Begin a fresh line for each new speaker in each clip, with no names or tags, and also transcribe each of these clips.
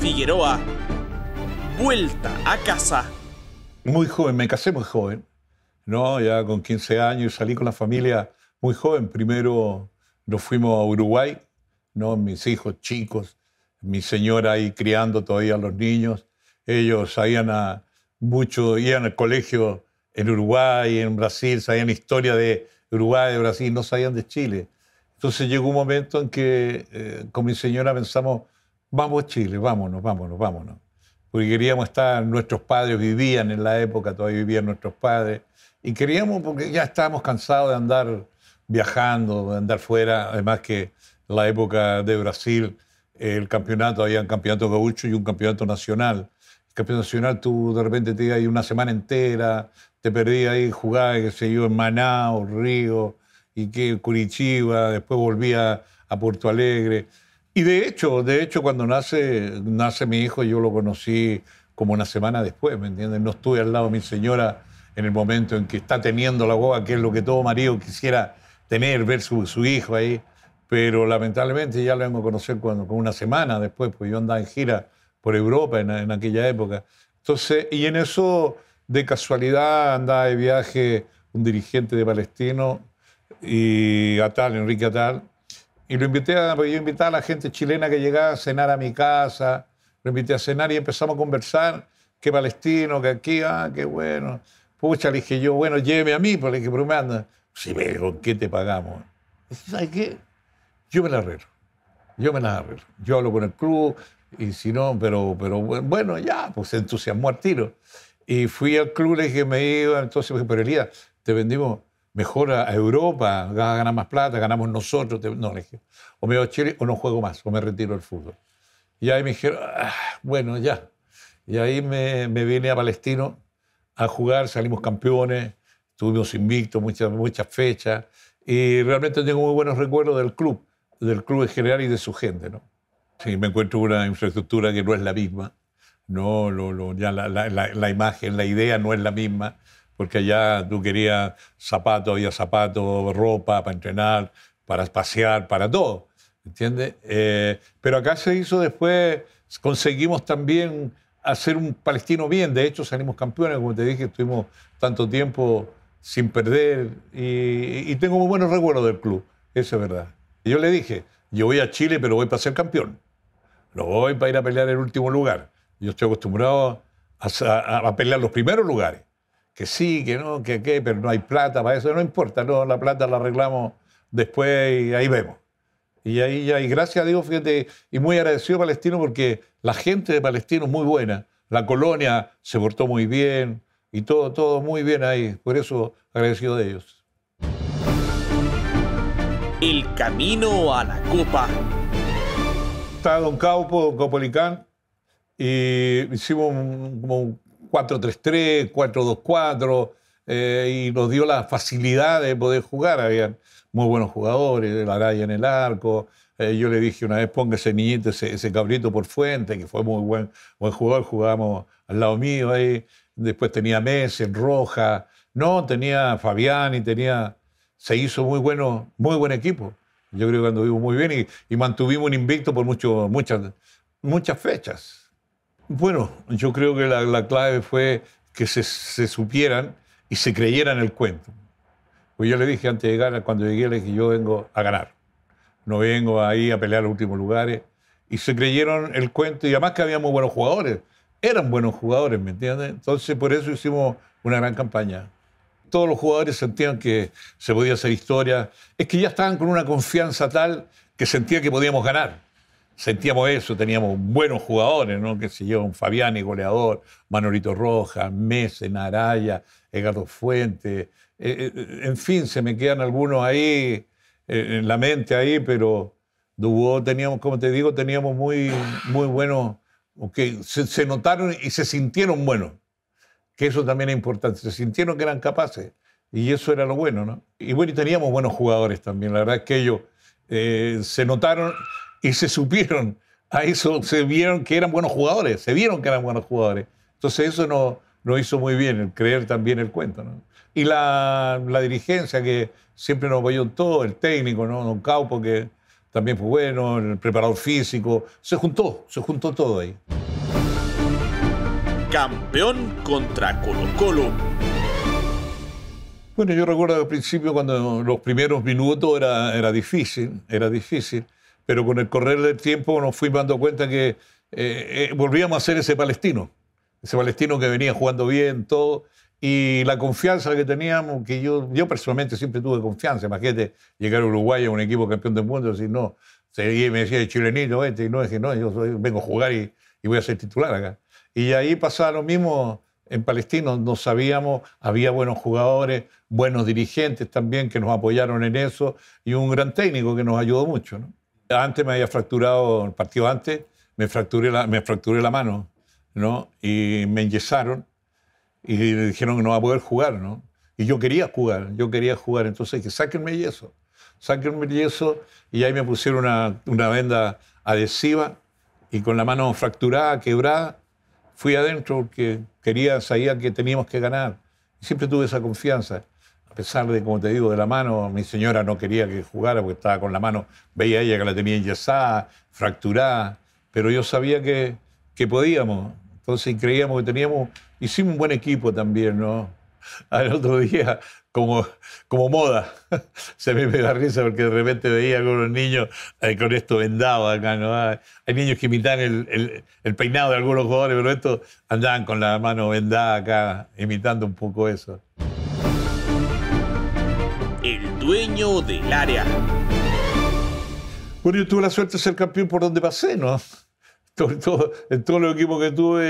Figueroa, Vuelta a casa. Muy joven, me casé muy joven, ¿no? Ya con 15 años salí con la familia muy joven. Primero nos fuimos a Uruguay, ¿no? Mis hijos chicos, mi señora ahí criando todavía a los niños. Ellos sabían a, mucho, iban al colegio en Uruguay, en Brasil, sabían historia de Uruguay, de Brasil, no sabían de Chile. Entonces llegó un momento en que eh, con mi señora pensamos, vamos Chile, vámonos, vámonos, vámonos. Porque queríamos estar, nuestros padres vivían en la época, todavía vivían nuestros padres, y queríamos, porque ya estábamos cansados de andar viajando, de andar fuera, además que la época de Brasil, el campeonato, había un campeonato gaucho y un campeonato nacional. El campeonato nacional tú de repente te ibas una semana entera, te perdías ahí, jugabas, que sé yo, en Manao, Río, y que Curitiba, después volvía a Porto Alegre. Y de hecho, de hecho, cuando nace, nace mi hijo, yo lo conocí como una semana después, ¿me entiendes? No estuve al lado de mi señora en el momento en que está teniendo la boca, que es lo que todo marido quisiera tener, ver su, su hijo ahí. Pero lamentablemente ya lo hemos conocer cuando, como una semana después, pues yo andaba en gira por Europa en, aquella época. Entonces, y en eso, de casualidad, andaba de viaje un dirigente de Palestino y Atal, Enrique Atal, y lo invité a, yo a la gente chilena que llegaba a cenar a mi casa, lo invité a cenar y empezamos a conversar, Qué palestino, qué aquí, ah, qué bueno. Pucha, le dije yo, bueno, lléveme a mí, pues, le dije, pero me anda. Sí, pero ¿qué te pagamos? ¿Sabes qué? Yo me la arreglo. Yo me la arreglo. Yo hablo con el club y si no, pero, pero bueno, ya, pues se entusiasmó al tiro. Y fui al club, le dije, me iba, entonces, pero Elías, te vendimos Mejora a Europa, ganar más plata, ganamos nosotros. No, le o me voy a Chile o no juego más, o me retiro del fútbol. Y ahí me dijeron, ah, bueno, ya. Y ahí me, vine a Palestino a jugar, salimos campeones, tuvimos invictos muchas, muchas fechas, y realmente tengo muy buenos recuerdos del club, del club en general y de su gente, ¿no? Sí, me encuentro una infraestructura que no es la misma, ¿no? Lo, lo, ya la imagen, la idea no es la misma porque allá tú querías zapatos, había zapatos, ropa para entrenar, para pasear, para todo. ¿Entiendes? Eh, pero acá se hizo después, conseguimos también hacer un palestino bien. De hecho, salimos campeones, como te dije, estuvimos tanto tiempo sin perder y, tengo muy buenos recuerdos del club, eso es verdad. yo le dije, yo voy a Chile, pero voy para ser campeón. No voy para ir a pelear el último lugar. Yo estoy acostumbrado a pelear los primeros lugares que sí, que no, que qué, pero no hay plata para eso, no importa, no, la plata la arreglamos después y ahí vemos. Y ahí ya, y gracias a Dios, fíjate, y muy agradecido Palestino porque la gente de Palestino es muy buena, la colonia se portó muy bien y todo, todo muy bien ahí, por eso agradecido de ellos. El camino a la Copa. Estaba Don Caupo, Copolicán, y hicimos como un 4-3-3, 4-2-4, eh, y nos dio la facilidad de poder jugar. había muy buenos jugadores, el la en el arco. Eh, yo le dije una vez, ese niñito, ese, ese, cabrito por Fuente, que fue muy buen, buen jugador, jugábamos al lado mío ahí. Después tenía Messi, Roja, no, tenía Fabián y tenía. Se hizo muy bueno, muy buen equipo. Yo creo que anduvimos muy bien y, mantuvimos un invicto por muchas, muchas fechas. Bueno, yo creo que la, clave fue que se, supieran y se creyeran el cuento. Pues yo le dije antes de ganar, cuando llegué, les dije, yo vengo a ganar. No vengo ahí a pelear los últimos lugares. Y se creyeron el cuento y además que habíamos buenos jugadores. Eran buenos jugadores, ¿me entiendes? Entonces por eso hicimos una gran campaña. Todos los jugadores sentían que se podía hacer historia. Es que ya estaban con una confianza tal que sentía que podíamos ganar sentíamos eso, teníamos buenos jugadores, ¿no? Que se yo, Fabián y goleador, Manolito Rojas, Mese, Naraya, Edgardo Fuente. Eh, eh, en fin, se me quedan algunos ahí, eh, en la mente ahí, pero Dubó teníamos, como te digo, teníamos muy, muy buenos, que se, notaron y se sintieron buenos, que eso también es importante, se sintieron que eran capaces. Y eso era lo bueno, ¿no? Y bueno, y teníamos buenos jugadores también. La verdad es que ellos se notaron, y se supieron a eso, se vieron que eran buenos jugadores, se vieron que eran buenos jugadores. Entonces eso no, no hizo muy bien, el creer también el cuento. Y la, la, dirigencia que siempre nos apoyó todo, el técnico, ¿no? Don Caupo, que también fue bueno, el preparador físico, se juntó, se juntó todo ahí. Campeón contra Colo Colo. Bueno, yo recuerdo al principio cuando los primeros minutos era, era difícil, era difícil pero con el correr del tiempo nos fuimos dando cuenta que eh, eh, volvíamos a ser ese palestino, ese palestino que venía jugando bien, todo, y la confianza que teníamos, que yo, yo personalmente siempre tuve confianza, imagínate llegar a Uruguay a un equipo campeón del mundo, decir, no, me decía, el chilenito, este, y no, que no, yo vengo a jugar y, y, voy a ser titular acá. Y ahí pasaba lo mismo en Palestino, no sabíamos, había buenos jugadores, buenos dirigentes también que nos apoyaron en eso, y un gran técnico que nos ayudó mucho, ¿no? Antes me había fracturado, el partido antes, me fracturé la, me fracturé la mano, ¿no? Y me enyesaron y le dijeron que no va a poder jugar, ¿no? Y yo quería jugar, yo quería jugar. Entonces dije, sáquenme yeso, sáquenme yeso. Y ahí me pusieron una, una venda adhesiva y con la mano fracturada, quebrada, fui adentro porque quería, sabía que teníamos que ganar. Siempre tuve esa confianza a pesar de, como te digo, de la mano, mi señora no quería que jugara porque estaba con la mano, veía ella que la tenía enyesada, fracturada, pero yo sabía que, que podíamos, entonces creíamos que teníamos, hicimos un buen equipo también, ¿no? Al otro día, como, como moda, se me, da risa porque de repente veía con los niños eh, con esto vendado acá, ¿no? Hay niños que imitan el, el, el, peinado de algunos jugadores, pero estos andaban con la mano vendada acá, imitando un poco eso del área. Bueno, yo tuve la suerte de ser campeón por donde pasé, ¿no? Todo, en todos los equipos que tuve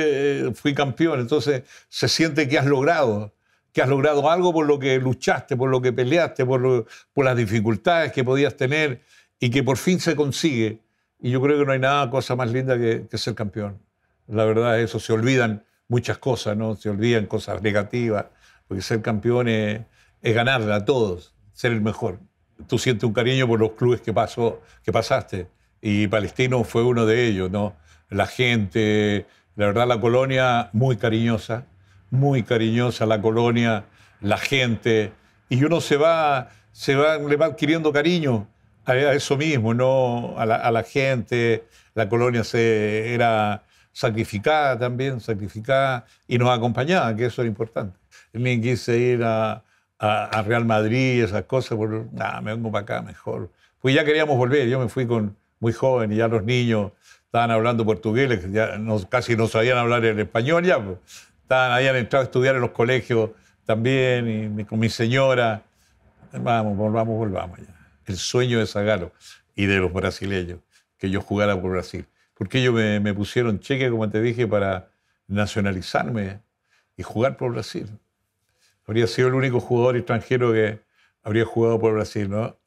eh, fui campeón, entonces se siente que has logrado, que has logrado algo por lo que luchaste, por lo que peleaste, por, por las dificultades que podías tener y que por fin se consigue. Y yo creo que no hay nada cosa más linda que, ser campeón. La verdad, eso se olvidan muchas cosas, ¿no? Se olvidan cosas negativas, porque ser campeón es, ganarle a todos ser el mejor. Tú sientes un cariño por los clubes que, pasó, que pasaste y Palestino fue uno de ellos, ¿no? La gente, la verdad la colonia muy cariñosa, muy cariñosa la colonia, la gente, y uno se va, se va, le va adquiriendo cariño a, eso mismo, ¿no? A la, gente, la colonia se, era sacrificada también, sacrificada, y nos acompañaba, que eso era importante. Ni quise ir a, a, Real Madrid y esas cosas, por, nada, me vengo para acá mejor. Pues ya queríamos volver, yo me fui con muy joven y ya los niños estaban hablando portugués, ya no, casi no sabían hablar el español ya, pues, estaban, habían entrado a estudiar en los colegios también, y con mi señora, vamos, volvamos, volvamos ya. El sueño de Zagalo y de los brasileños, que yo jugara por Brasil. Porque ellos me pusieron cheque, como te dije, para nacionalizarme y jugar por Brasil habría sido el único jugador extranjero que habría jugado por Brasil, ¿no?